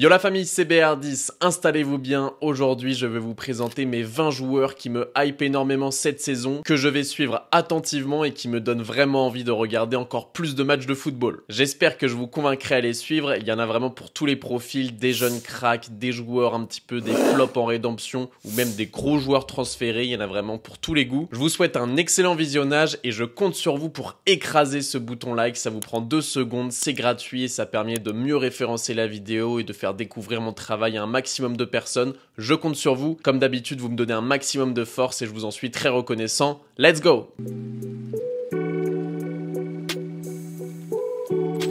Yo la famille CBR10, installez-vous bien. Aujourd'hui, je vais vous présenter mes 20 joueurs qui me hype énormément cette saison, que je vais suivre attentivement et qui me donnent vraiment envie de regarder encore plus de matchs de football. J'espère que je vous convaincrai à les suivre. Il y en a vraiment pour tous les profils, des jeunes cracks, des joueurs un petit peu des flops en rédemption ou même des gros joueurs transférés. Il y en a vraiment pour tous les goûts. Je vous souhaite un excellent visionnage et je compte sur vous pour écraser ce bouton like. Ça vous prend deux secondes, c'est gratuit et ça permet de mieux référencer la vidéo et de faire découvrir mon travail à un maximum de personnes. Je compte sur vous. Comme d'habitude, vous me donnez un maximum de force et je vous en suis très reconnaissant. Let's go!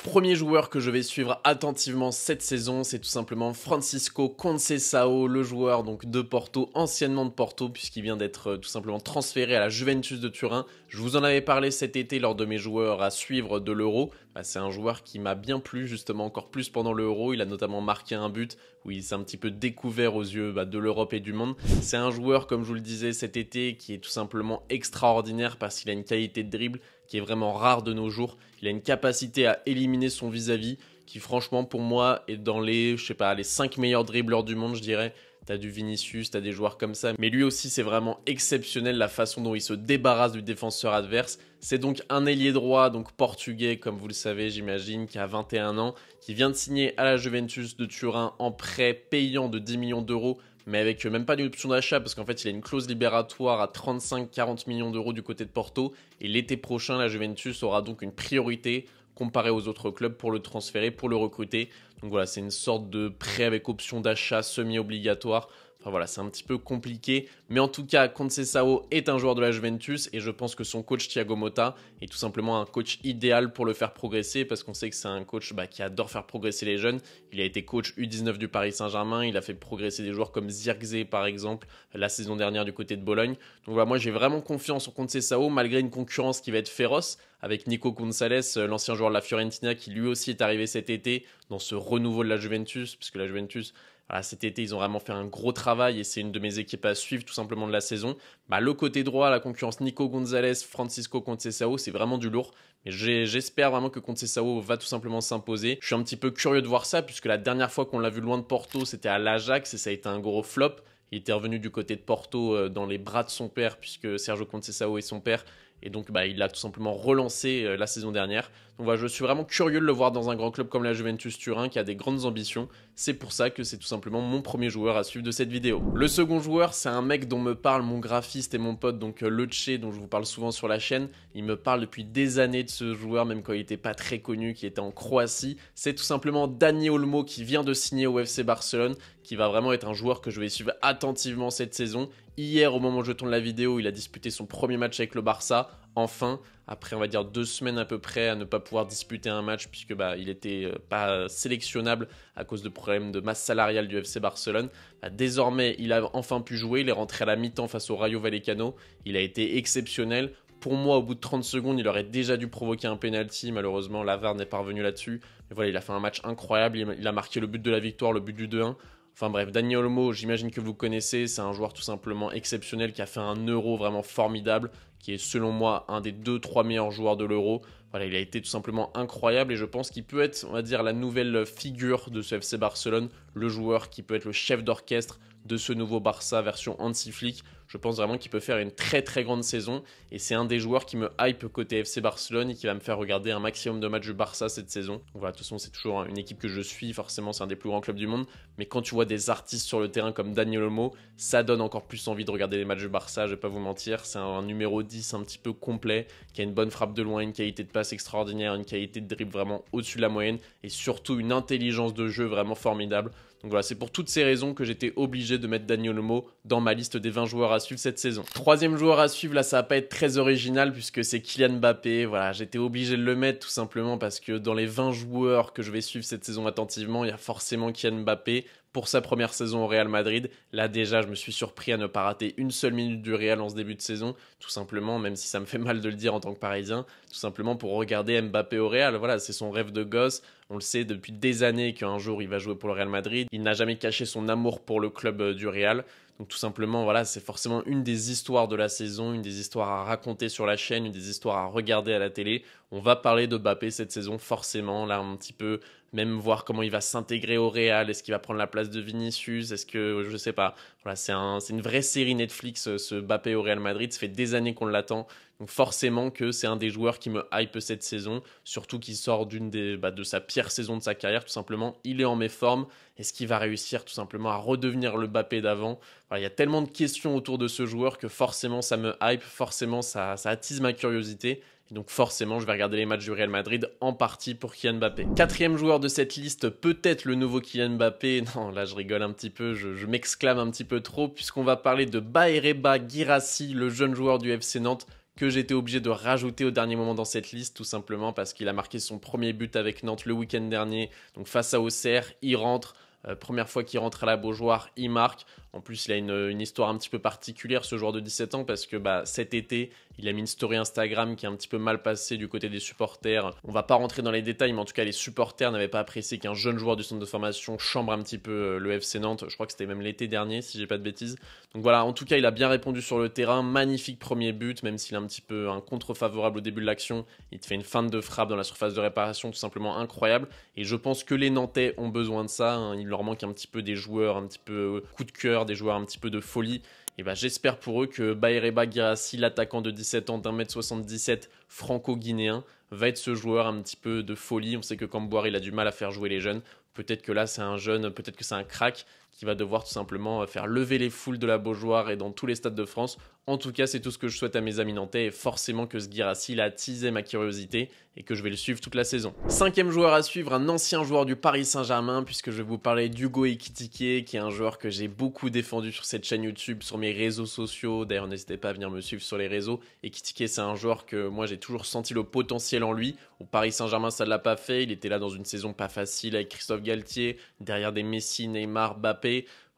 premier joueur que je vais suivre attentivement cette saison, c'est tout simplement Francisco concesao le joueur donc de Porto, anciennement de Porto, puisqu'il vient d'être euh, tout simplement transféré à la Juventus de Turin. Je vous en avais parlé cet été lors de mes joueurs à suivre de l'Euro. Bah, c'est un joueur qui m'a bien plu, justement, encore plus pendant l'Euro. Il a notamment marqué un but où il s'est un petit peu découvert aux yeux bah, de l'Europe et du monde. C'est un joueur, comme je vous le disais cet été, qui est tout simplement extraordinaire parce qu'il a une qualité de dribble qui est vraiment rare de nos jours. Il a une capacité à éliminer son vis-à-vis qui, franchement, pour moi, est dans les, je sais pas, les 5 meilleurs dribbleurs du monde, je dirais. T'as du Vinicius, t'as des joueurs comme ça. Mais lui aussi, c'est vraiment exceptionnel la façon dont il se débarrasse du défenseur adverse. C'est donc un ailier droit, donc portugais, comme vous le savez, j'imagine, qui a 21 ans, qui vient de signer à la Juventus de Turin en prêt payant de 10 millions d'euros mais avec euh, même pas d'option d'achat, parce qu'en fait, il a une clause libératoire à 35-40 millions d'euros du côté de Porto. Et l'été prochain, la Juventus aura donc une priorité comparée aux autres clubs pour le transférer, pour le recruter. Donc voilà, c'est une sorte de prêt avec option d'achat semi-obligatoire Enfin voilà, c'est un petit peu compliqué. Mais en tout cas, Sao est un joueur de la Juventus et je pense que son coach Thiago Motta est tout simplement un coach idéal pour le faire progresser parce qu'on sait que c'est un coach bah, qui adore faire progresser les jeunes. Il a été coach U19 du Paris Saint-Germain, il a fait progresser des joueurs comme Zirkzee par exemple la saison dernière du côté de Bologne. Donc voilà, moi j'ai vraiment confiance en Sao malgré une concurrence qui va être féroce avec Nico Gonzalez, euh, l'ancien joueur de la Fiorentina qui lui aussi est arrivé cet été dans ce renouveau de la Juventus puisque la Juventus cet été, ils ont vraiment fait un gros travail et c'est une de mes équipes à suivre tout simplement de la saison. Bah, le côté droit, la concurrence Nico Gonzalez, Francisco Contessao, c'est vraiment du lourd. Mais j'espère vraiment que Contessao va tout simplement s'imposer. Je suis un petit peu curieux de voir ça puisque la dernière fois qu'on l'a vu loin de Porto, c'était à l'Ajax et ça a été un gros flop. Il était revenu du côté de Porto euh, dans les bras de son père puisque Sergio Contessao et son père et donc, bah, il l'a tout simplement relancé euh, la saison dernière. Donc voilà, je suis vraiment curieux de le voir dans un grand club comme la Juventus Turin qui a des grandes ambitions. C'est pour ça que c'est tout simplement mon premier joueur à suivre de cette vidéo. Le second joueur, c'est un mec dont me parle mon graphiste et mon pote, donc euh, Leche, dont je vous parle souvent sur la chaîne. Il me parle depuis des années de ce joueur, même quand il n'était pas très connu, qui était en Croatie. C'est tout simplement Dani Olmo qui vient de signer au FC Barcelone, qui va vraiment être un joueur que je vais suivre attentivement cette saison. Hier, au moment où je tourne la vidéo, il a disputé son premier match avec le Barça. Enfin, après on va dire deux semaines à peu près à ne pas pouvoir disputer un match puisque bah, il était euh, pas sélectionnable à cause de problèmes de masse salariale du FC Barcelone. Bah, désormais, il a enfin pu jouer. Il est rentré à la mi-temps face au Rayo Vallecano. Il a été exceptionnel. Pour moi, au bout de 30 secondes, il aurait déjà dû provoquer un penalty. Malheureusement, Lavar n'est pas revenu là-dessus. Mais voilà, il a fait un match incroyable. Il a marqué le but de la victoire, le but du 2-1. Enfin bref, Daniel Olmo, j'imagine que vous connaissez, c'est un joueur tout simplement exceptionnel qui a fait un euro vraiment formidable, qui est selon moi un des 2-3 meilleurs joueurs de l'euro. Voilà, il a été tout simplement incroyable et je pense qu'il peut être, on va dire, la nouvelle figure de ce FC Barcelone, le joueur qui peut être le chef d'orchestre, de ce nouveau Barça version anti-flic. Je pense vraiment qu'il peut faire une très très grande saison et c'est un des joueurs qui me hype côté FC Barcelone et qui va me faire regarder un maximum de matchs du Barça cette saison. voilà, de toute façon, c'est toujours une équipe que je suis, forcément, c'est un des plus grands clubs du monde. Mais quand tu vois des artistes sur le terrain comme Daniel Omo, ça donne encore plus envie de regarder les matchs de Barça, je vais pas vous mentir. C'est un, numéro 10 un petit peu complet qui a une bonne frappe de loin, une qualité de passe extraordinaire, une qualité de dribble vraiment au-dessus de la moyenne et surtout une intelligence de jeu vraiment formidable. Donc voilà, c'est pour toutes ces raisons que j'étais obligé de mettre Daniel Mo dans ma liste des 20 joueurs à suivre cette saison. Troisième joueur à suivre, là ça va pas être très original puisque c'est Kylian Mbappé. Voilà, j'étais obligé de le mettre tout simplement parce que dans les 20 joueurs que je vais suivre cette saison attentivement, il y a forcément Kylian Mbappé pour sa première saison au Real Madrid. Là déjà, je me suis surpris à ne pas rater une seule minute du Real en ce début de saison, tout simplement, même si ça me fait mal de le dire en tant que Parisien, tout simplement pour regarder Mbappé au Real. Voilà, c'est son rêve de gosse. On le sait depuis des années qu'un jour il va jouer pour le Real Madrid. Il n'a jamais caché son amour pour le club euh, du Real. Donc tout simplement, voilà, c'est forcément une des histoires de la saison, une des histoires à raconter sur la chaîne, une des histoires à regarder à la télé. On va parler de Bappé cette saison, forcément, là, un petit peu, même voir comment il va s'intégrer au Real. Est-ce qu'il va prendre la place de Vinicius Est-ce que, je ne sais pas. Voilà, c'est un, une vraie série Netflix, euh, ce Bappé au Real Madrid. Ça fait des années qu'on l'attend. Donc, forcément, que c'est un des joueurs qui me hype cette saison, surtout qu'il sort d'une des, bah, de sa pire saison de sa carrière, tout simplement. Il est en méforme. Est-ce qu'il va réussir, tout simplement, à redevenir le Bappé d'avant Il y a tellement de questions autour de ce joueur que forcément, ça me hype, forcément, ça, ça attise ma curiosité donc forcément, je vais regarder les matchs du Real Madrid en partie pour Kylian Mbappé. Quatrième joueur de cette liste, peut-être le nouveau Kylian Mbappé. Non, là je rigole un petit peu, je, m'exclame un petit peu trop, puisqu'on va parler de Baereba Girassi, le jeune joueur du FC Nantes que j'étais obligé de rajouter au dernier moment dans cette liste, tout simplement parce qu'il a marqué son premier but avec Nantes le week-end dernier. Donc face à Auxerre, il rentre. Euh, première fois qu'il rentre à la Beaujoire, il marque. En plus, il a une, histoire un petit peu particulière, ce joueur de 17 ans, parce que bah, cet été, il a mis une story Instagram qui est un petit peu mal passée du côté des supporters. On va pas rentrer dans les détails, mais en tout cas, les supporters n'avaient pas apprécié qu'un jeune joueur du centre de formation chambre un petit peu euh, le FC Nantes. Je crois que c'était même l'été dernier, si j'ai pas de bêtises. Donc voilà, en tout cas, il a bien répondu sur le terrain. Magnifique premier but, même s'il a un petit peu un contre-favorable au début de l'action. Il te fait une feinte de frappe dans la surface de réparation, tout simplement incroyable. Et je pense que les Nantais ont besoin de ça. Hein. Il leur manque un petit peu des joueurs, un petit peu euh, coup de cœur des joueurs un petit peu de folie. Et bah, j'espère pour eux que Baereba Girassi, l'attaquant de 17 ans d'1m77 franco-guinéen, va être ce joueur un petit peu de folie. On sait que Camboire, il a du mal à faire jouer les jeunes. Peut-être que là, c'est un jeune, peut-être que c'est un crack qui va devoir tout simplement euh, faire lever les foules de la Beaujoire et dans tous les stades de France. En tout cas, c'est tout ce que je souhaite à mes amis nantais et forcément que ce Girassi a teasé ma curiosité et que je vais le suivre toute la saison. Cinquième joueur à suivre, un ancien joueur du Paris Saint-Germain puisque je vais vous parler d'Hugo Ekitike qui est un joueur que j'ai beaucoup défendu sur cette chaîne YouTube, sur mes réseaux sociaux. D'ailleurs, n'hésitez pas à venir me suivre sur les réseaux. Ekitike, c'est un joueur que moi j'ai toujours senti le potentiel en lui. Au Paris Saint-Germain, ça ne l'a pas fait. Il était là dans une saison pas facile avec Christophe Galtier, derrière des Messi, Neymar, Mbappé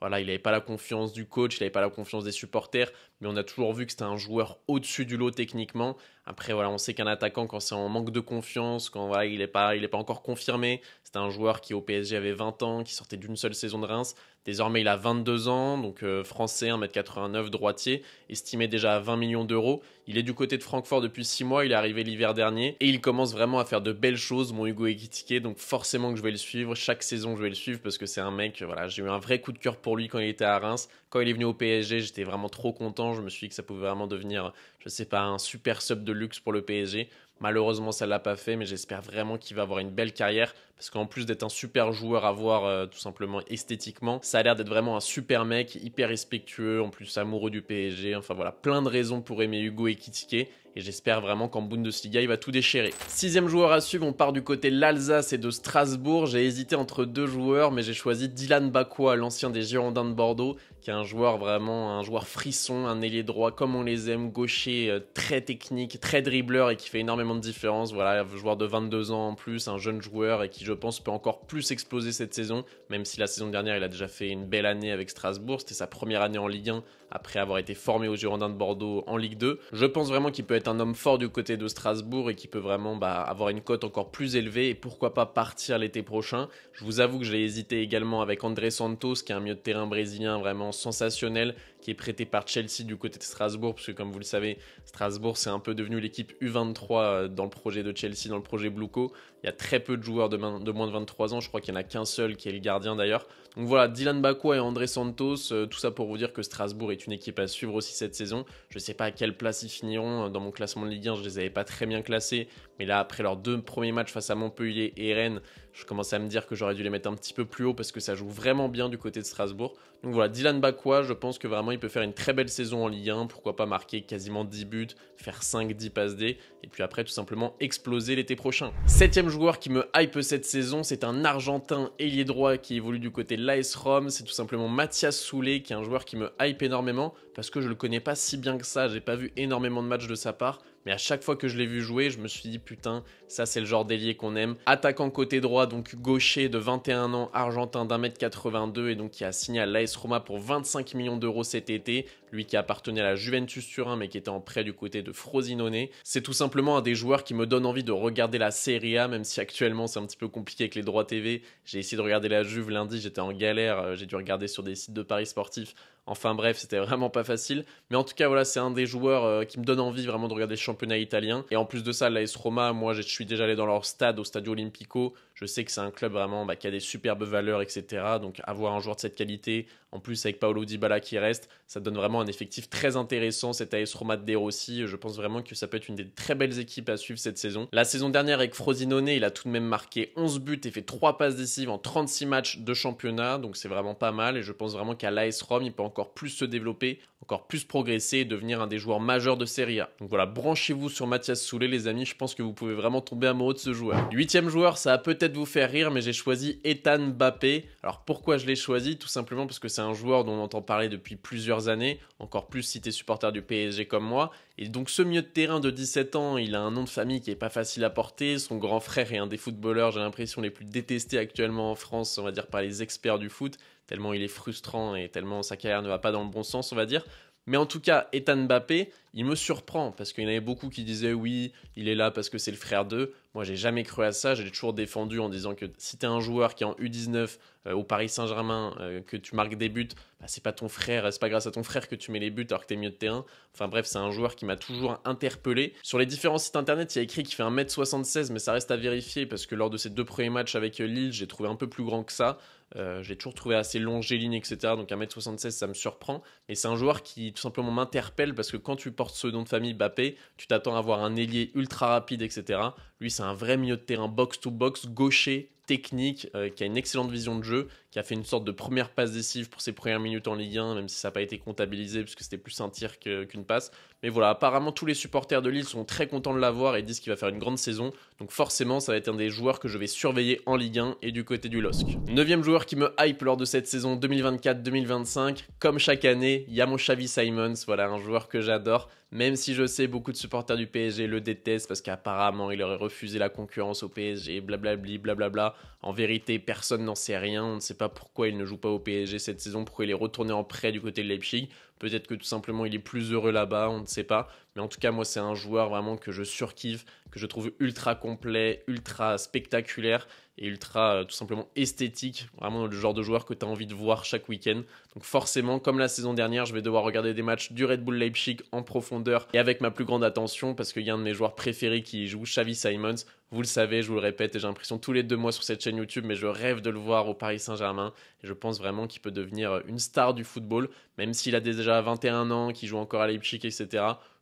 voilà, il n'avait pas la confiance du coach, il n'avait pas la confiance des supporters, mais on a toujours vu que c'était un joueur au-dessus du lot techniquement. Après, voilà, on sait qu'un attaquant, quand c'est en manque de confiance, quand il n'est pas, pas encore confirmé, c'était un joueur qui au PSG avait 20 ans, qui sortait d'une seule saison de Reims. Désormais, il a 22 ans, donc euh, français, 1m89, droitier, estimé déjà à 20 millions d'euros. Il est du côté de Francfort depuis 6 mois, il est arrivé l'hiver dernier et il commence vraiment à faire de belles choses, mon Hugo est critiqué, donc forcément que je vais le suivre. Chaque saison, je vais le suivre parce que c'est un mec, voilà, j'ai eu un vrai coup de cœur pour lui quand il était à Reims. Quand il est venu au PSG, j'étais vraiment trop content. Je me suis dit que ça pouvait vraiment devenir, je ne sais pas, un super sub de luxe pour le PSG. Malheureusement, ça ne l'a pas fait, mais j'espère vraiment qu'il va avoir une belle carrière parce qu'en plus d'être un super joueur à voir euh, tout simplement esthétiquement, ça a l'air d'être vraiment un super mec, hyper respectueux, en plus amoureux du PSG, enfin voilà, plein de raisons pour aimer Hugo et Kitike, et j'espère vraiment qu'en Bundesliga, il va tout déchirer. Sixième joueur à suivre, on part du côté de l'Alsace et de Strasbourg. J'ai hésité entre deux joueurs, mais j'ai choisi Dylan Bakwa, l'ancien des Girondins de Bordeaux, qui est un joueur vraiment, un joueur frisson, un ailier droit comme on les aime, gaucher, euh, très technique, très dribbleur et qui fait énormément de différence. Voilà, joueur de 22 ans en plus, un jeune joueur et qui je pense, peut encore plus exploser cette saison, même si la saison dernière, il a déjà fait une belle année avec Strasbourg. C'était sa première année en Ligue 1 après avoir été formé aux Girondins de Bordeaux en Ligue 2. Je pense vraiment qu'il peut être un homme fort du côté de Strasbourg et qui peut vraiment bah, avoir une cote encore plus élevée et pourquoi pas partir l'été prochain. Je vous avoue que j'ai hésité également avec André Santos, qui est un milieu de terrain brésilien vraiment sensationnel, qui est prêté par Chelsea du côté de Strasbourg, parce que comme vous le savez, Strasbourg c'est un peu devenu l'équipe U23 euh, dans le projet de Chelsea, dans le projet Bluco. Il y a très peu de joueurs de, de moins de 23 ans, je crois qu'il n'y en a qu'un seul qui est le gardien d'ailleurs. Donc voilà, Dylan Bakwa et André Santos, euh, tout ça pour vous dire que Strasbourg est une équipe à suivre aussi cette saison. Je ne sais pas à quelle place ils finiront euh, dans mon classement de Ligue 1, je les avais pas très bien classés, mais là après leurs deux premiers matchs face à Montpellier et Rennes, je commençais à me dire que j'aurais dû les mettre un petit peu plus haut parce que ça joue vraiment bien du côté de Strasbourg. Donc voilà, Dylan Bakwa, je pense que vraiment il peut faire une très belle saison en Ligue 1, pourquoi pas marquer quasiment 10 buts, faire 5-10 passes D et puis après tout simplement exploser l'été prochain. Septième joueur qui me hype cette saison, c'est un Argentin ailier droit qui évolue du côté de l'AS c'est tout simplement Mathias Soulet qui est un joueur qui me hype énormément parce que je le connais pas si bien que ça, j'ai pas vu énormément de matchs de sa part, mais à chaque fois que je l'ai vu jouer, je me suis dit putain, ça, c'est le genre d'ailier qu'on aime. Attaquant côté droit, donc gaucher de 21 ans, argentin d'1m82 et donc qui a signé à l'AS Roma pour 25 millions d'euros cet été. Lui qui appartenait à la Juventus Turin mais qui était en prêt du côté de Frosinone. C'est tout simplement un des joueurs qui me donne envie de regarder la Serie A, même si actuellement c'est un petit peu compliqué avec les droits TV. J'ai essayé de regarder la Juve lundi, j'étais en galère, euh, j'ai dû regarder sur des sites de paris sportifs. Enfin bref, c'était vraiment pas facile. Mais en tout cas, voilà, c'est un des joueurs euh, qui me donne envie vraiment de regarder le championnat italien. Et en plus de ça, l'AS Roma, moi j'ai suis déjà allé dans leur stade, au Stadio Olimpico. Je sais que c'est un club vraiment bah, qui a des superbes valeurs, etc. Donc avoir un joueur de cette qualité, en plus avec Paolo Dybala qui reste, ça donne vraiment un effectif très intéressant. Cet AS Roma de aussi, je pense vraiment que ça peut être une des très belles équipes à suivre cette saison. La saison dernière avec Frosinone, il a tout de même marqué 11 buts et fait trois passes décisives en 36 matchs de championnat. Donc c'est vraiment pas mal et je pense vraiment qu'à l'AS Rome, il peut encore plus se développer encore plus progresser et devenir un des joueurs majeurs de Serie A. Donc voilà, branchez-vous sur Mathias Soulet, les amis. Je pense que vous pouvez vraiment tomber amoureux de ce joueur. Huitième joueur, ça va peut-être vous faire rire, mais j'ai choisi Ethan bappé Alors pourquoi je l'ai choisi Tout simplement parce que c'est un joueur dont on entend parler depuis plusieurs années, encore plus si t'es supporter du PSG comme moi. Et donc ce milieu de terrain de 17 ans, il a un nom de famille qui est pas facile à porter. Son grand frère est un des footballeurs, j'ai l'impression, les plus détestés actuellement en France, on va dire par les experts du foot tellement il est frustrant et tellement sa carrière ne va pas dans le bon sens, on va dire. Mais en tout cas, Ethan Mbappé, il me surprend parce qu'il y en avait beaucoup qui disaient oui, il est là parce que c'est le frère d'eux. Moi, j'ai jamais cru à ça. J'ai toujours défendu en disant que si tu es un joueur qui est en U19 euh, au Paris Saint-Germain, euh, que tu marques des buts, bah, c'est pas ton frère, c'est pas grâce à ton frère que tu mets les buts alors que es mieux de terrain. Enfin bref, c'est un joueur qui m'a toujours interpellé. Sur les différents sites internet, il y a écrit qu'il fait 1m76, mais ça reste à vérifier parce que lors de ses deux premiers matchs avec Lille, j'ai trouvé un peu plus grand que ça. Euh, j'ai toujours trouvé assez longéline, etc. Donc 1m76, ça me surprend. Et c'est un joueur qui tout simplement m'interpelle parce que quand tu portes ce nom de famille Bappé, tu t'attends à avoir un ailier ultra rapide, etc. Lui, c'est un vrai milieu de terrain box-to-box, gaucher, technique, euh, qui a une excellente vision de jeu, qui a fait une sorte de première passe décisive pour ses premières minutes en Ligue 1, même si ça n'a pas été comptabilisé puisque c'était plus un tir qu'une passe. Mais voilà, apparemment tous les supporters de Lille sont très contents de l'avoir et disent qu'il va faire une grande saison. Donc forcément, ça va être un des joueurs que je vais surveiller en Ligue 1 et du côté du LOSC. Neuvième joueur qui me hype lors de cette saison 2024-2025. Comme chaque année, il y mon Simons. Voilà, un joueur que j'adore. Même si je sais beaucoup de supporters du PSG le détestent parce qu'apparemment il aurait refusé la concurrence au PSG, blablabli, blablabla. En vérité, personne n'en sait rien. On ne sait pas pourquoi il ne joue pas au PSG cette saison, pourquoi il est retourné en prêt du côté de Leipzig. Peut-être que tout simplement il est plus heureux là-bas, on ne sait pas. Mais en tout cas, moi, c'est un joueur vraiment que je surkiffe, que je trouve ultra complet, ultra spectaculaire et ultra euh, tout simplement esthétique. Vraiment le genre de joueur que tu as envie de voir chaque week-end. Donc forcément, comme la saison dernière, je vais devoir regarder des matchs du Red Bull Leipzig en profondeur et avec ma plus grande attention parce qu'il y a un de mes joueurs préférés qui y joue, Xavi Simons. Vous le savez, je vous le répète et j'ai l'impression tous les deux mois sur cette chaîne YouTube, mais je rêve de le voir au Paris Saint-Germain et je pense vraiment qu'il peut devenir une star du football, même s'il a déjà 21 ans, qu'il joue encore à Leipzig, etc.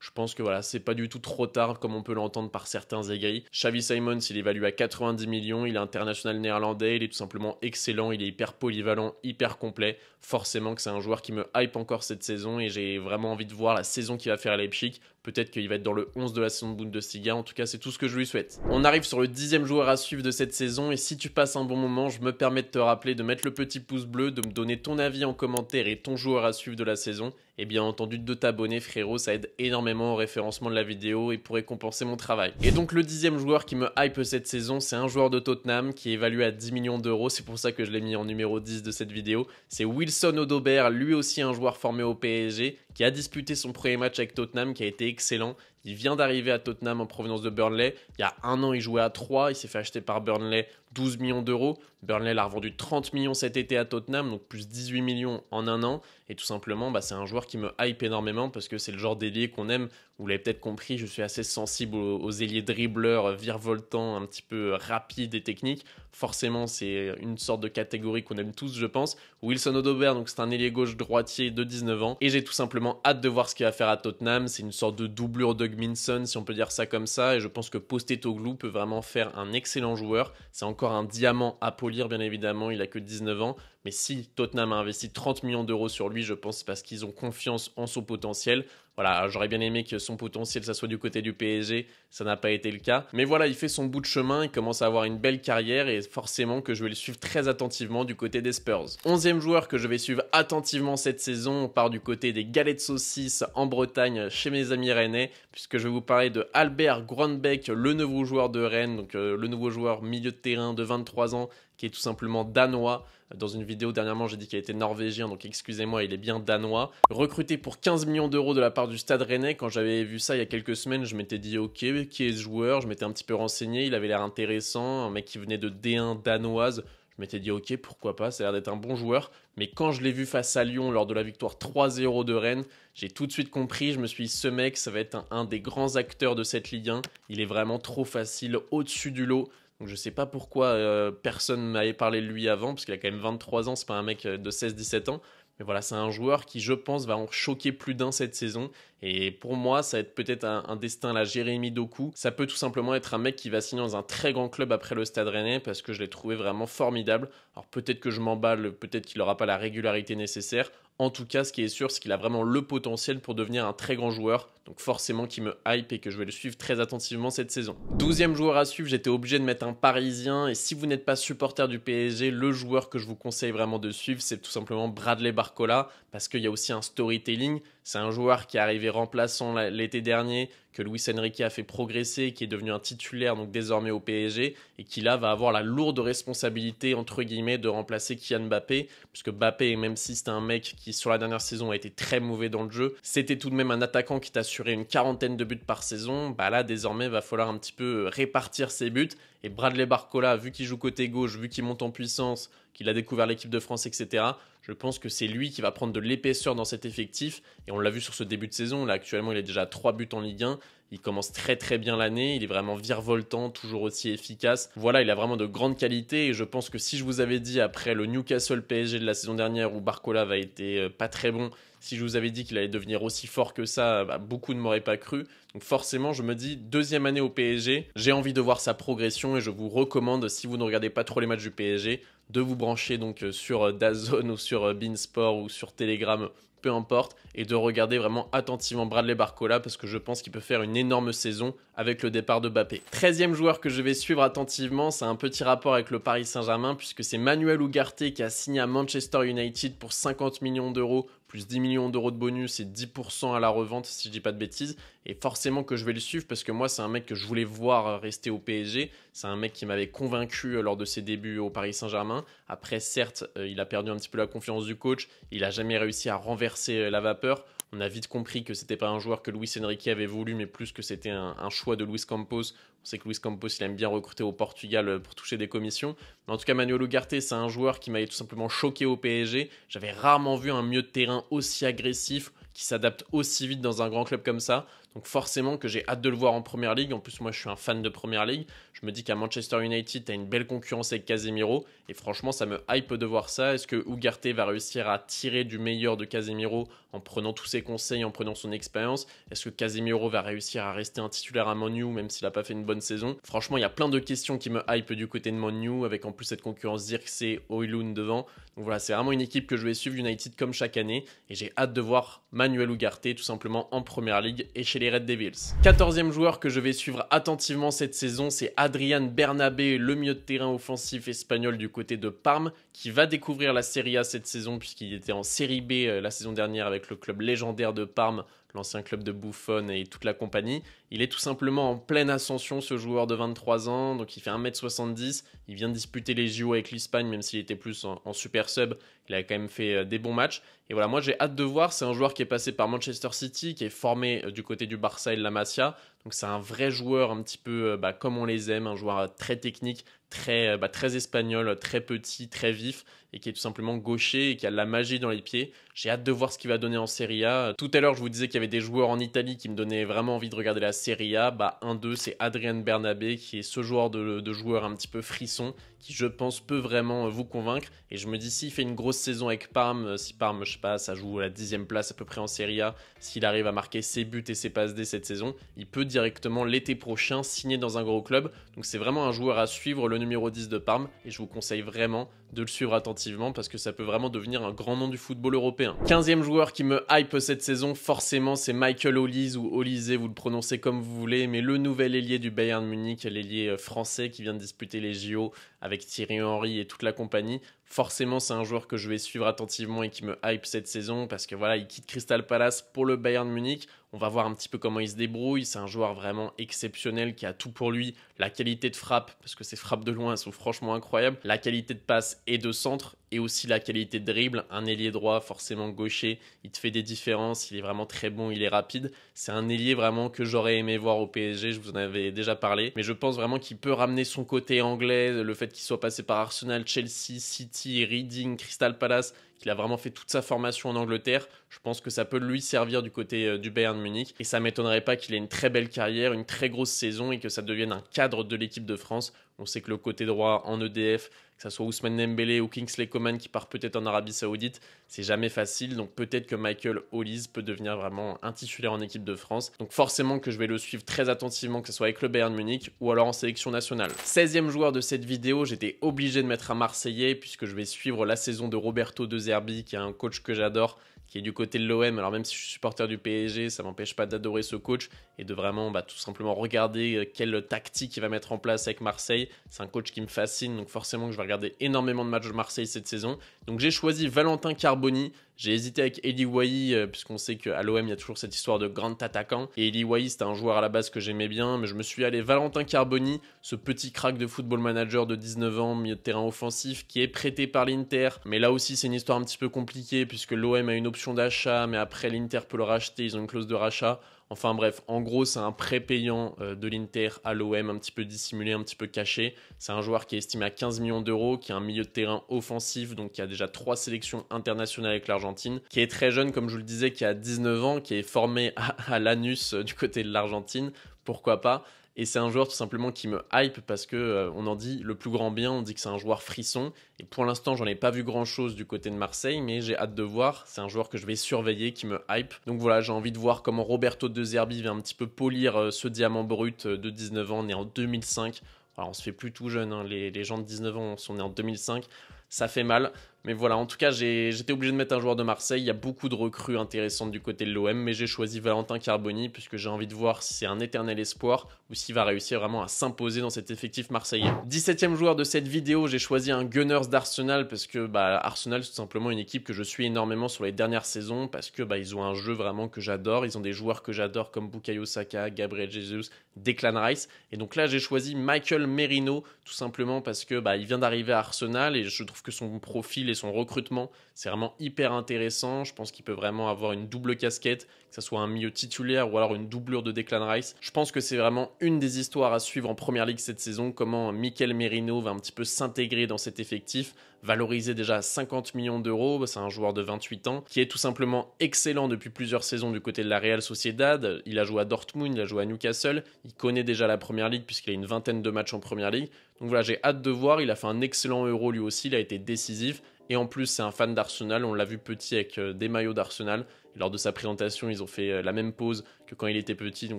Je pense que voilà, c'est pas du tout trop tard comme on peut l'entendre par certains aigris. Xavi Simons, il est à 90 millions, il est international néerlandais, il est tout simplement excellent, il est hyper polyvalent, hyper complet. Forcément, que c'est un joueur qui me hype encore cette saison et j'ai vraiment envie de voir la saison qu'il va faire à Leipzig Peut-être qu'il va être dans le 11 de la saison de Bundesliga. En tout cas, c'est tout ce que je lui souhaite. On arrive sur le dixième joueur à suivre de cette saison. Et si tu passes un bon moment, je me permets de te rappeler de mettre le petit pouce bleu, de me donner ton avis en commentaire et ton joueur à suivre de la saison. Et bien entendu, de t'abonner, frérot. Ça aide énormément au référencement de la vidéo et pour récompenser mon travail. Et donc, le dixième joueur qui me hype cette saison, c'est un joueur de Tottenham qui est évalué à 10 millions d'euros. C'est pour ça que je l'ai mis en numéro 10 de cette vidéo. C'est Wilson Odobert, lui aussi un joueur formé au PSG qui a disputé son premier match avec Tottenham, qui a été excellent. Il vient d'arriver à Tottenham en provenance de Burnley. Il y a un an, il jouait à 3, il s'est fait acheter par Burnley 12 millions d'euros. Burnley l'a revendu 30 millions cet été à Tottenham, donc plus 18 millions en un an. Et tout simplement, bah, c'est un joueur qui me hype énormément parce que c'est le genre d'ailier qu'on aime. Vous l'avez peut-être compris, je suis assez sensible aux, ailiers dribbleurs, virevoltants, un petit peu rapides et techniques. Forcément, c'est une sorte de catégorie qu'on aime tous, je pense. Wilson Odobert, donc c'est un ailier gauche droitier de 19 ans. Et j'ai tout simplement hâte de voir ce qu'il va faire à Tottenham. C'est une sorte de doublure de Minson, si on peut dire ça comme ça. Et je pense que Postetoglou peut vraiment faire un excellent joueur. C'est encore un diamant à polir, bien évidemment. Il a que 19 ans, mais si Tottenham a investi 30 millions d'euros sur lui, je pense parce qu'ils ont confiance en son potentiel. Voilà, j'aurais bien aimé que son potentiel, ça soit du côté du PSG, ça n'a pas été le cas. Mais voilà, il fait son bout de chemin, il commence à avoir une belle carrière et forcément que je vais le suivre très attentivement du côté des Spurs. Onzième joueur que je vais suivre attentivement cette saison, on part du côté des Galets de saucisses en Bretagne chez mes amis rennais, puisque je vais vous parler de Albert Grandbeck, le nouveau joueur de Rennes, donc euh, le nouveau joueur milieu de terrain de 23 ans, qui est tout simplement danois. Dans une vidéo dernièrement, j'ai dit qu'il était norvégien, donc excusez-moi, il est bien danois. Recruté pour 15 millions d'euros de la part du Stade Rennais, quand j'avais vu ça il y a quelques semaines, je m'étais dit ok, qui est ce joueur Je m'étais un petit peu renseigné, il avait l'air intéressant, un mec qui venait de D1 danoise. Je m'étais dit ok, pourquoi pas, ça a l'air d'être un bon joueur. Mais quand je l'ai vu face à Lyon lors de la victoire 3-0 de Rennes, j'ai tout de suite compris, je me suis dit ce mec, ça va être un, des grands acteurs de cette Ligue 1. Il est vraiment trop facile, au-dessus du lot. Je ne sais pas pourquoi euh, personne ne m'avait parlé de lui avant, parce qu'il a quand même 23 ans, c'est pas un mec euh, de 16-17 ans. Mais voilà, c'est un joueur qui, je pense, va en choquer plus d'un cette saison. Et pour moi, ça va être peut-être un, destin la Jérémy Doku. Ça peut tout simplement être un mec qui va signer dans un très grand club après le Stade Rennais parce que je l'ai trouvé vraiment formidable. Alors peut-être que je m'emballe, peut-être qu'il n'aura pas la régularité nécessaire. En tout cas, ce qui est sûr, c'est qu'il a vraiment le potentiel pour devenir un très grand joueur. Donc forcément qui me hype et que je vais le suivre très attentivement cette saison. Douzième joueur à suivre, j'étais obligé de mettre un Parisien et si vous n'êtes pas supporter du PSG, le joueur que je vous conseille vraiment de suivre, c'est tout simplement Bradley Barcola parce qu'il y a aussi un storytelling. C'est un joueur qui est arrivé remplaçant l'été dernier, que Luis Enrique a fait progresser, qui est devenu un titulaire donc désormais au PSG et qui là va avoir la lourde responsabilité entre guillemets de remplacer Kylian Mbappé puisque Mbappé même si c'était un mec qui sur la dernière saison a été très mauvais dans le jeu, c'était tout de même un attaquant qui t'assure une quarantaine de buts par saison, bah là désormais va falloir un petit peu euh, répartir ses buts. Et Bradley Barcola, vu qu'il joue côté gauche, vu qu'il monte en puissance, qu'il a découvert l'équipe de France, etc., je pense que c'est lui qui va prendre de l'épaisseur dans cet effectif. Et on l'a vu sur ce début de saison, là actuellement il est déjà 3 buts en Ligue 1. Il commence très très bien l'année, il est vraiment virevoltant, toujours aussi efficace. Voilà, il a vraiment de grandes qualités et je pense que si je vous avais dit après le Newcastle PSG de la saison dernière où Barcola va été euh, pas très bon, si je vous avais dit qu'il allait devenir aussi fort que ça, euh, bah, beaucoup ne m'auraient pas cru. Donc forcément, je me dis deuxième année au PSG, j'ai envie de voir sa progression et je vous recommande si vous ne regardez pas trop les matchs du PSG de vous brancher donc euh, sur Dazone ou sur Beansport ou sur Telegram en importe, et de regarder vraiment attentivement Bradley Barcola parce que je pense qu'il peut faire une énorme saison avec le départ de Bappé. 13e joueur que je vais suivre attentivement, c'est un petit rapport avec le Paris Saint-Germain puisque c'est Manuel Ugarte qui a signé à Manchester United pour 50 millions d'euros plus 10 millions d'euros de bonus et 10% à la revente si je dis pas de bêtises. Et forcément que je vais le suivre parce que moi c'est un mec que je voulais voir rester au PSG. C'est un mec qui m'avait convaincu euh, lors de ses débuts au Paris Saint-Germain. Après certes euh, il a perdu un petit peu la confiance du coach, il a jamais réussi à renverser euh, la vapeur. On a vite compris que c'était pas un joueur que Luis Enrique avait voulu, mais plus que c'était un, choix de Luis Campos. On sait que Luis Campos, il aime bien recruter au Portugal euh, pour toucher des commissions. en tout cas, Manuel Ugarte, c'est un joueur qui m'avait tout simplement choqué au PSG. J'avais rarement vu un milieu de terrain aussi agressif, qui s'adapte aussi vite dans un grand club comme ça. Donc forcément que j'ai hâte de le voir en Première Ligue. En plus, moi, je suis un fan de Première Ligue. Je me dis qu'à Manchester United, tu as une belle concurrence avec Casemiro. Et franchement, ça me hype de voir ça. Est-ce que Ugarte va réussir à tirer du meilleur de Casemiro en prenant tous ses conseils, en prenant son expérience Est-ce que Casemiro va réussir à rester un titulaire à Manu, même s'il n'a pas fait une bonne saison Franchement, il y a plein de questions qui me hype du côté de Manu, avec en plus cette concurrence c'est Oilun devant. Donc voilà, c'est vraiment une équipe que je vais suivre, United, comme chaque année. Et j'ai hâte de voir Manuel Ugarte, tout simplement, en Première Ligue et chez les Red Devils. 14 joueur que je vais suivre attentivement cette saison, c'est Adrian Bernabé, le milieu de terrain offensif espagnol du côté de Parme, qui va découvrir la Serie A cette saison puisqu'il était en Serie B euh, la saison dernière avec le club légendaire de Parme, l'ancien club de Buffon et toute la compagnie. Il est tout simplement en pleine ascension, ce joueur de 23 ans, donc il fait 1m70, il vient de disputer les JO avec l'Espagne, même s'il était plus en, super sub, il a quand même fait euh, des bons matchs. Et voilà, moi j'ai hâte de voir, c'est un joueur qui est passé par Manchester City, qui est formé euh, du côté du Barça et de la Masia, donc c'est un vrai joueur un petit peu euh, bah, comme on les aime, un joueur très technique, très, bah, très espagnol, très petit, très vif, et qui est tout simplement gaucher et qui a de la magie dans les pieds. J'ai hâte de voir ce qu'il va donner en Serie A. Tout à l'heure, je vous disais qu'il y avait des joueurs en Italie qui me donnaient vraiment envie de regarder la Serie A, bah, un d'eux, c'est Adrien Bernabé, qui est ce joueur de, joueur un petit peu frisson, qui je pense peut vraiment euh, vous convaincre. Et je me dis, s'il fait une grosse saison avec Parme, euh, si Parme, je sais pas, ça joue à la dixième place à peu près en Serie A, s'il arrive à marquer ses buts et ses passes dès cette saison, il peut directement l'été prochain signer dans un gros club. Donc c'est vraiment un joueur à suivre, le numéro 10 de Parme, et je vous conseille vraiment de le suivre attentivement parce que ça peut vraiment devenir un grand nom du football européen. 15 joueur qui me hype cette saison, forcément, c'est Michael Olise ou Olise, vous le prononcez comme comme vous voulez, mais le nouvel ailier du Bayern Munich, l'ailier euh, français qui vient de disputer les JO avec Thierry Henry et toute la compagnie, forcément c'est un joueur que je vais suivre attentivement et qui me hype cette saison parce que voilà, il quitte Crystal Palace pour le Bayern Munich. On va voir un petit peu comment il se débrouille. C'est un joueur vraiment exceptionnel qui a tout pour lui la qualité de frappe, parce que ces frappes de loin sont franchement incroyables, la qualité de passe et de centre, et aussi la qualité de dribble. Un ailier droit, forcément gaucher, il te fait des différences, il est vraiment très bon, il est rapide. C'est un ailier vraiment que j'aurais aimé voir au PSG, je vous en avais déjà parlé, mais je pense vraiment qu'il peut ramener son côté anglais, le fait qu'il soit passé par Arsenal, Chelsea, City, Reading, Crystal Palace, qu'il a vraiment fait toute sa formation en Angleterre. Je pense que ça peut lui servir du côté euh, du Bayern Munich. Et ça m'étonnerait pas qu'il ait une très belle carrière, une très grosse saison et que ça devienne un cas de l'équipe de France. On sait que le côté droit en EDF, que ce soit Ousmane Dembélé ou Kingsley Coman qui part peut-être en Arabie Saoudite, c'est jamais facile. Donc peut-être que Michael Hollis peut devenir vraiment un titulaire en équipe de France. Donc forcément que je vais le suivre très attentivement, que ce soit avec le Bayern Munich ou alors en sélection nationale. 16e joueur de cette vidéo, j'étais obligé de mettre un Marseillais puisque je vais suivre la saison de Roberto De Zerbi, qui est un coach que j'adore qui est du côté de l'OM. Alors même si je suis supporter du PSG, ça m'empêche pas d'adorer ce coach et de vraiment bah, tout simplement regarder euh, quelle tactique il va mettre en place avec Marseille. C'est un coach qui me fascine, donc forcément que je vais regarder énormément de matchs de Marseille cette saison. Donc j'ai choisi Valentin Carboni, j'ai hésité avec Eli Wai, euh, puisqu'on sait qu'à l'OM, il y a toujours cette histoire de grand attaquant. Et Eli Wai, c'était un joueur à la base que j'aimais bien, mais je me suis allé Valentin Carboni, ce petit crack de football manager de 19 ans, milieu de terrain offensif, qui est prêté par l'Inter. Mais là aussi, c'est une histoire un petit peu compliquée, puisque l'OM a une option d'achat, mais après, l'Inter peut le racheter, ils ont une clause de rachat. Enfin bref, en gros, c'est un prépayant euh, de l'Inter à l'OM, un petit peu dissimulé, un petit peu caché. C'est un joueur qui est estimé à 15 millions d'euros, qui est un milieu de terrain offensif, donc qui a déjà trois sélections internationales avec l'Argentine, qui est très jeune, comme je vous le disais, qui a 19 ans, qui est formé à l'anus euh, du côté de l'Argentine pourquoi pas. Et c'est un joueur tout simplement qui me hype parce que euh, on en dit le plus grand bien, on dit que c'est un joueur frisson. Et pour l'instant, j'en ai pas vu grand chose du côté de Marseille, mais j'ai hâte de voir. C'est un joueur que je vais surveiller, qui me hype. Donc voilà, j'ai envie de voir comment Roberto De Zerbi vient un petit peu polir euh, ce diamant brut euh, de 19 ans, né en 2005. Alors, on se fait plus tout jeune, hein. les, les gens de 19 ans sont nés en 2005 ça fait mal. Mais voilà, en tout cas, j'étais obligé de mettre un joueur de Marseille. Il y a beaucoup de recrues intéressantes du côté de l'OM, mais j'ai choisi Valentin Carboni puisque j'ai envie de voir si c'est un éternel espoir ou s'il va réussir vraiment à s'imposer dans cet effectif marseillais. 17ème joueur de cette vidéo, j'ai choisi un Gunners d'Arsenal parce que bah, Arsenal, c'est tout simplement une équipe que je suis énormément sur les dernières saisons parce que bah, ils ont un jeu vraiment que j'adore. Ils ont des joueurs que j'adore comme Bukayo Saka, Gabriel Jesus, Declan Rice. Et donc là, j'ai choisi Michael Merino tout simplement parce que bah, il vient d'arriver à Arsenal et je trouve que son profil est son recrutement. C'est vraiment hyper intéressant. Je pense qu'il peut vraiment avoir une double casquette, que ce soit un milieu titulaire ou alors une doublure de Declan Rice. Je pense que c'est vraiment une des histoires à suivre en Première Ligue cette saison, comment Mikel Merino va un petit peu s'intégrer dans cet effectif, valorisé déjà à 50 millions d'euros, bah, c'est un joueur de 28 ans, qui est tout simplement excellent depuis plusieurs saisons du côté de la Real Sociedad. Il a joué à Dortmund, il a joué à Newcastle, il connaît déjà la Première Ligue puisqu'il a une vingtaine de matchs en Première Ligue. Donc voilà, j'ai hâte de voir. Il a fait un excellent euro lui aussi. Il a été décisif. Et en plus, c'est un fan d'Arsenal. On l'a vu petit avec euh, des maillots d'Arsenal. Lors de sa présentation, ils ont fait euh, la même pause que quand il était petit. Donc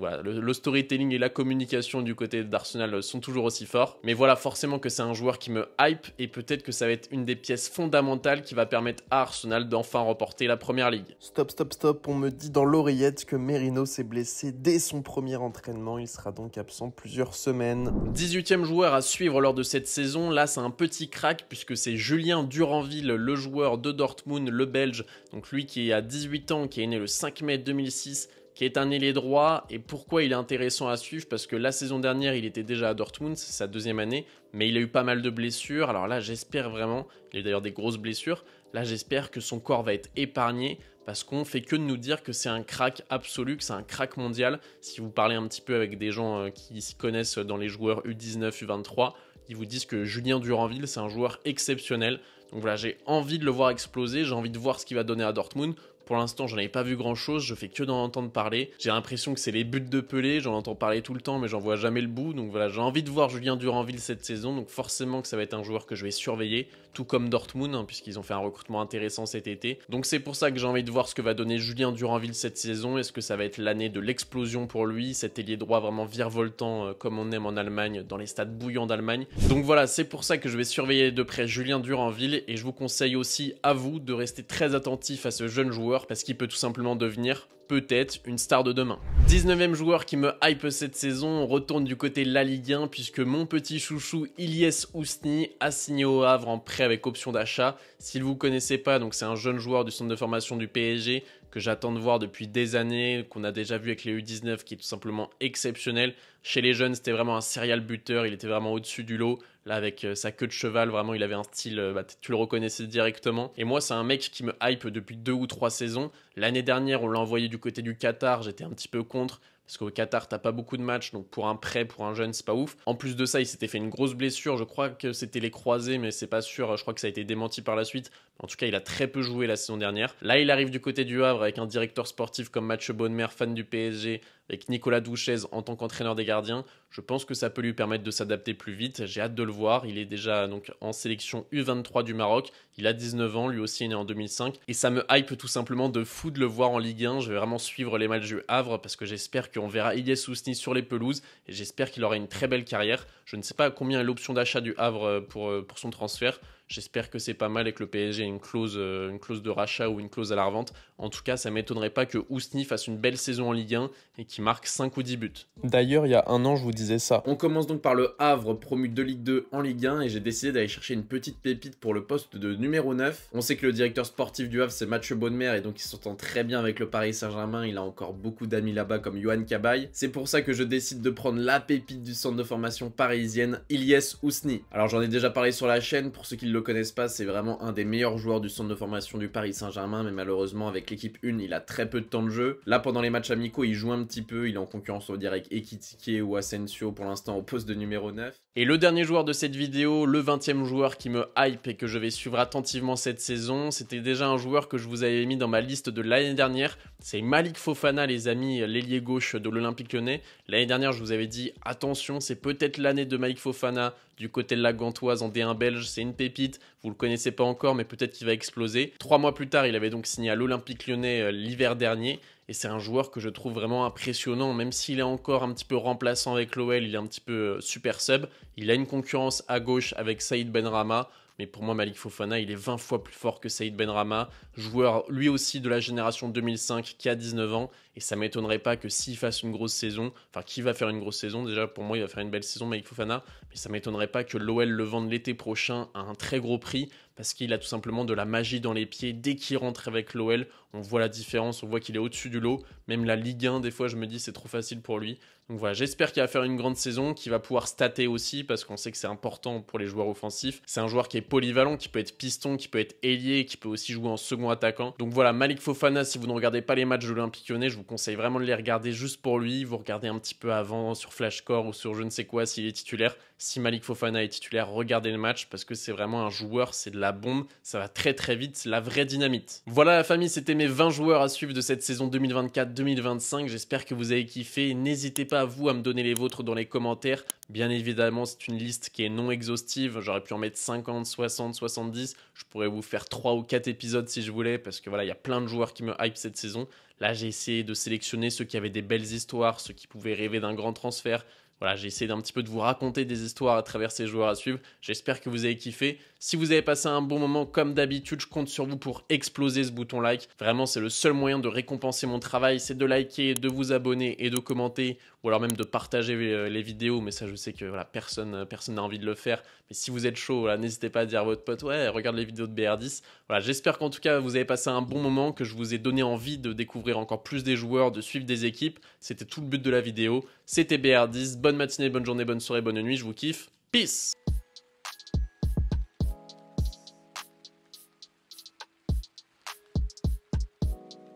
voilà, le, storytelling et la communication du côté d'Arsenal sont toujours aussi forts. Mais voilà, forcément que c'est un joueur qui me hype et peut-être que ça va être une des pièces fondamentales qui va permettre à Arsenal d'enfin remporter la première ligue. Stop, stop, stop. On me dit dans l'oreillette que Merino s'est blessé dès son premier entraînement. Il sera donc absent plusieurs semaines. 18e joueur à suivre lors de cette saison. Là, c'est un petit crack puisque c'est Julien Duranville, le joueur de Dortmund, le Belge. Donc lui qui est à 18 ans qui est né le 5 mai 2006, qui est un ailier droit. Et pourquoi il est intéressant à suivre Parce que la saison dernière, il était déjà à Dortmund, c'est sa deuxième année, mais il a eu pas mal de blessures. Alors là, j'espère vraiment, il a d'ailleurs des grosses blessures, là j'espère que son corps va être épargné parce qu'on fait que de nous dire que c'est un crack absolu, que c'est un crack mondial. Si vous parlez un petit peu avec des gens euh, qui s'y connaissent dans les joueurs U19, U23, ils vous disent que Julien Duranville, c'est un joueur exceptionnel. Donc voilà, j'ai envie de le voir exploser, j'ai envie de voir ce qu'il va donner à Dortmund. Pour l'instant, j'en ai pas vu grand chose, je fais que d'en entendre parler. J'ai l'impression que c'est les buts de Pelé, j'en entends parler tout le temps, mais j'en vois jamais le bout. Donc voilà, j'ai envie de voir Julien Duranville cette saison, donc forcément que ça va être un joueur que je vais surveiller, tout comme Dortmund, hein, puisqu'ils ont fait un recrutement intéressant cet été. Donc c'est pour ça que j'ai envie de voir ce que va donner Julien Duranville cette saison. Est-ce que ça va être l'année de l'explosion pour lui, cet ailier droit vraiment virevoltant euh, comme on aime en Allemagne, dans les stades bouillants d'Allemagne. Donc voilà, c'est pour ça que je vais surveiller de près Julien Duranville et je vous conseille aussi à vous de rester très attentif à ce jeune joueur parce qu'il peut tout simplement devenir peut-être une star de demain. 19 e joueur qui me hype cette saison, on retourne du côté de la Ligue 1 puisque mon petit chouchou Ilyes Ousni a signé au Havre en prêt avec option d'achat. S'il vous connaissait connaissez pas, donc c'est un jeune joueur du centre de formation du PSG que j'attends de voir depuis des années, qu'on a déjà vu avec les U19, qui est tout simplement exceptionnel. Chez les jeunes, c'était vraiment un serial buteur, il était vraiment au-dessus du lot. Là, avec euh, sa queue de cheval, vraiment, il avait un style, euh, bah, tu le reconnaissais directement. Et moi, c'est un mec qui me hype depuis deux ou trois saisons. L'année dernière, on l'a envoyé du côté du Qatar, j'étais un petit peu contre parce qu'au Qatar, t'as pas beaucoup de matchs, donc pour un prêt, pour un jeune, c'est pas ouf. En plus de ça, il s'était fait une grosse blessure, je crois que c'était les croisés, mais c'est pas sûr, je crois que ça a été démenti par la suite. En tout cas, il a très peu joué la saison dernière. Là, il arrive du côté du Havre avec un directeur sportif comme Match Bonnemer, fan du PSG, avec Nicolas Douchez en tant qu'entraîneur des gardiens, je pense que ça peut lui permettre de s'adapter plus vite. J'ai hâte de le voir. Il est déjà donc en sélection U23 du Maroc. Il a 19 ans, lui aussi est né en 2005. Et ça me hype tout simplement de fou de le voir en Ligue 1. Je vais vraiment suivre les matchs du Havre parce que j'espère qu'on verra Ilyes Ousni sur les pelouses et j'espère qu'il aura une très belle carrière. Je ne sais pas combien est l'option d'achat du Havre euh, pour, euh, pour son transfert. J'espère que c'est pas mal et que le PSG a une clause, euh, une clause de rachat ou une clause à la revente. En tout cas, ça m'étonnerait pas que Ousni fasse une belle saison en Ligue 1 et qu'il marque 5 ou 10 buts. D'ailleurs, il y a un an, je vous disais ça. On commence donc par le Havre, promu de Ligue 2 en Ligue 1, et j'ai décidé d'aller chercher une petite pépite pour le poste de numéro 9. On sait que le directeur sportif du Havre, c'est Mathieu Bonnemer, et donc il s'entend très bien avec le Paris Saint-Germain. Il a encore beaucoup d'amis là-bas, comme Johan Cabaye. C'est pour ça que je décide de prendre la pépite du centre de formation parisienne, Ilyes Ousni. Alors j'en ai déjà parlé sur la chaîne, pour ceux qui le connaissent pas, c'est vraiment un des meilleurs joueurs du centre de formation du Paris Saint-Germain, mais malheureusement avec l'équipe 1, il a très peu de temps de jeu. Là, pendant les matchs amicaux, il joue un petit peu, il est en concurrence, on direct avec Ekitike ou Asensio pour l'instant au poste de numéro 9. Et le dernier joueur de cette vidéo, le 20e joueur qui me hype et que je vais suivre attentivement cette saison, c'était déjà un joueur que je vous avais mis dans ma liste de l'année dernière, c'est Malik Fofana, les amis, l'ailier gauche de l'Olympique lyonnais. L'année dernière, je vous avais dit, attention, c'est peut-être l'année de Malik Fofana, du côté de la Gantoise en D1 belge. C'est une pépite, vous le connaissez pas encore, mais peut-être qu'il va exploser. Trois mois plus tard, il avait donc signé à l'Olympique lyonnais euh, l'hiver dernier. Et c'est un joueur que je trouve vraiment impressionnant, même s'il est encore un petit peu remplaçant avec l'OL, il est un petit peu euh, super sub. Il a une concurrence à gauche avec Saïd Benrama mais pour moi Malik Fofana il est 20 fois plus fort que Saïd Benrama, joueur lui aussi de la génération 2005 qui a 19 ans, et ça m'étonnerait pas que s'il fasse une grosse saison, enfin qui va faire une grosse saison, déjà pour moi il va faire une belle saison Malik Fofana, mais ça m'étonnerait pas que l'OL le vende l'été prochain à un très gros prix, parce qu'il a tout simplement de la magie dans les pieds, dès qu'il rentre avec l'OL, on voit la différence, on voit qu'il est au-dessus du lot, même la Ligue 1 des fois je me dis c'est trop facile pour lui, donc voilà, j'espère qu'il va faire une grande saison, qu'il va pouvoir stater aussi, parce qu'on sait que c'est important pour les joueurs offensifs. C'est un joueur qui est polyvalent, qui peut être piston, qui peut être ailier, qui peut aussi jouer en second attaquant. Donc voilà, Malik Fofana, si vous ne regardez pas les matchs de l'Olympique Lyonnais, je vous conseille vraiment de les regarder juste pour lui. Vous regardez un petit peu avant sur Flashcore ou sur je ne sais quoi s'il est titulaire. Si Malik Fofana est titulaire, regardez le match parce que c'est vraiment un joueur, c'est de la bombe, ça va très très vite, c'est la vraie dynamite. Voilà la famille, c'était mes 20 joueurs à suivre de cette saison 2024-2025. J'espère que vous avez kiffé. N'hésitez pas à vous à me donner les vôtres dans les commentaires. Bien évidemment, c'est une liste qui est non exhaustive. J'aurais pu en mettre 50, 60, 70. Je pourrais vous faire 3 ou 4 épisodes si je voulais, parce que voilà, il y a plein de joueurs qui me hype cette saison. Là, j'ai essayé de sélectionner ceux qui avaient des belles histoires, ceux qui pouvaient rêver d'un grand transfert. Voilà, j'ai essayé d'un petit peu de vous raconter des histoires à travers ces joueurs à suivre. J'espère que vous avez kiffé. Si vous avez passé un bon moment, comme d'habitude, je compte sur vous pour exploser ce bouton like. Vraiment, c'est le seul moyen de récompenser mon travail, c'est de liker, de vous abonner et de commenter, ou alors même de partager euh, les vidéos, mais ça je sais que voilà, personne euh, personne n'a envie de le faire. Mais si vous êtes chaud, n'hésitez pas à dire à votre pote, ouais, regarde les vidéos de BR10. Voilà, j'espère qu'en tout cas vous avez passé un bon moment, que je vous ai donné envie de découvrir encore plus des joueurs, de suivre des équipes. C'était tout le but de la vidéo. C'était BR10, bonne matinée, bonne journée, bonne soirée, bonne nuit, je vous kiffe. Peace